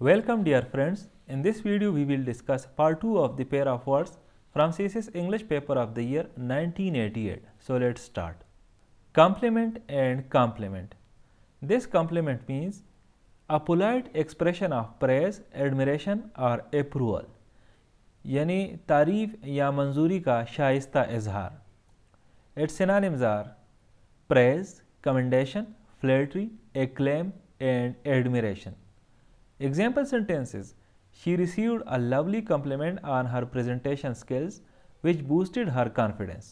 Welcome dear friends, in this video we will discuss part 2 of the pair of words from CSS English paper of the year 1988. So let's start. Compliment and compliment. This compliment means a polite expression of praise, admiration or approval. यानी तारीफ या मंजूरी का शाइस्ता इजहार Its synonyms are praise, commendation, flattery, acclaim, and admiration. Example sentences She received a lovely compliment on her presentation skills, which boosted her confidence.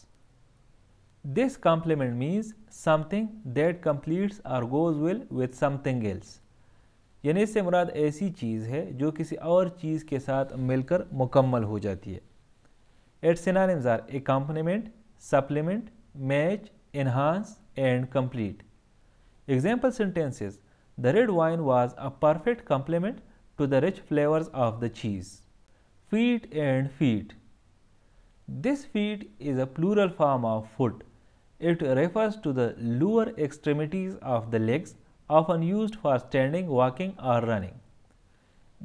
This compliment means something that completes or goes well with something else. यानी इससे मुराद ऐसी चीज़ है जो किसी और चीज़ के साथ मिलकर मुकम्मल हो जाती है at synonyms are accompaniment supplement match enhance and complete example sentences The red wine was a perfect complement to the rich flavors of the cheese. Feet and feet. This feet is a plural form of foot. It refers to the lower extremities of the legs, often used for standing, walking or running.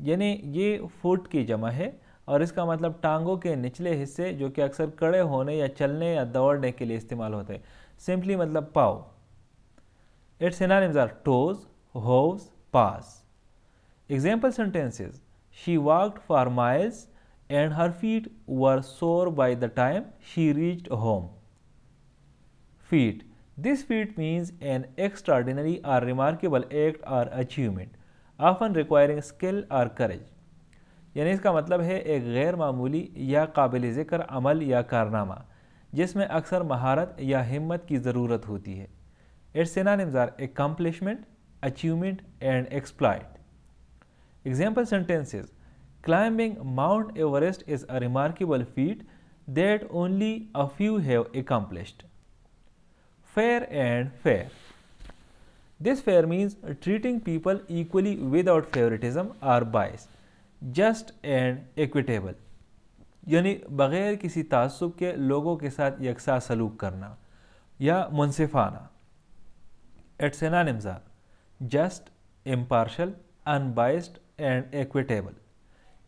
yani ye foot ki jama hai और इसका मतलब टांगों के निचले हिस्से जो कि अक्सर कड़े होने या चलने या दौड़ने के लिए इस्तेमाल होते हैं सिंपली मतलब पाव its synonyms are toes Hove's pass. Example sentences She walked for miles and her feet were sore by the time she reached home. Feet. This feat means an extraordinary or remarkable act or achievement, often requiring skill or courage. यानी इसका मतलब है एक गैर मामूली या काबिल ज़िक्र अमल या कारनामा जिसमें अक्सर महारत या हिम्मत की ज़रूरत होती है its synonyms are accomplishment achievement and exploit. Example sentences Climbing Mount Everest is a remarkable feat that only a few have accomplished. Fair and fair. This fair means treating people equally without favoritism or bias, just and equitable. यानी बग़ैर किसी तसब के लोगों के साथ यकसा सलूक करना या मुनसिफाना at synonyms are just, impartial, unbiased and equitable.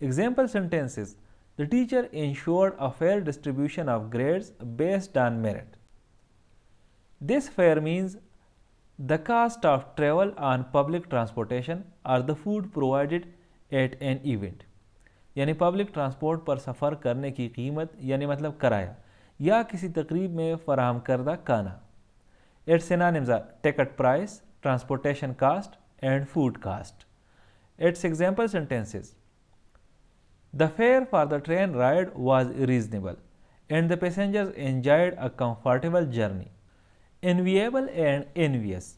Example sentences The teacher ensured a fair distribution of grades based on merit. This fair means the cost of travel on public transportation or the food provided at an event. यानी public transport पर सफ़र करने की कीमत यानी मतलब कराया या किसी तकरीब में फराम करदा काना. Its synonyms are ticket price. transportation cost and food cost. Its example sentences The fare for the train ride was reasonable and the passengers enjoyed a comfortable journey. Enviable and envious.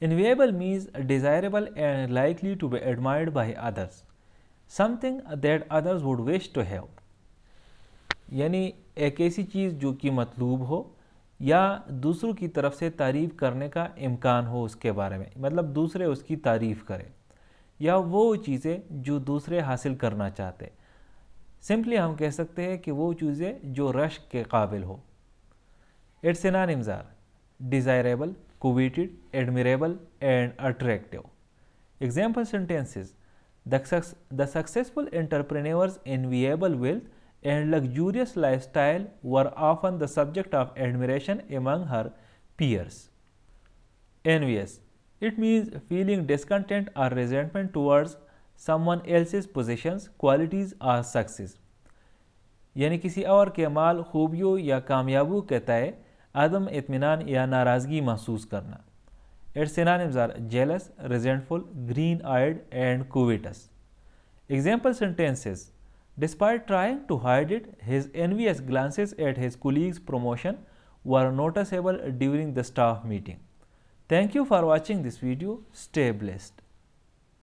Enviable means desirable and likely to be admired by others, something that others would wish to have. यानी एक ऐसी चीज़ जो कि मतलूब हो या दूसरों की तरफ से तारीफ़ करने का इम्कान हो उसके बारे में मतलब दूसरे उसकी तारीफ़ करें या वो चीज़ें जो दूसरे हासिल करना चाहते सिंपली हम कह सकते हैं कि वो चीज़ें जो रश के काबिल हो its non are desirable coveted admirable and attractive example sentences the successful the in wealth and luxurious lifestyle were often the subject of admiration among her peers. Envious. It means feeling discontent or resentment towards someone else's possessions, qualities or success. यानी किसी और के माल खूबियों या कामयाबी के तय आदम इतमान या नाराज़गी महसूस करना Its synonyms are jealous, resentful, green eyed, and covetous. Example sentences Despite trying to hide it, his envious glances at his colleague's promotion were noticeable during the staff meeting. Thank you for watching this video. Stay blessed.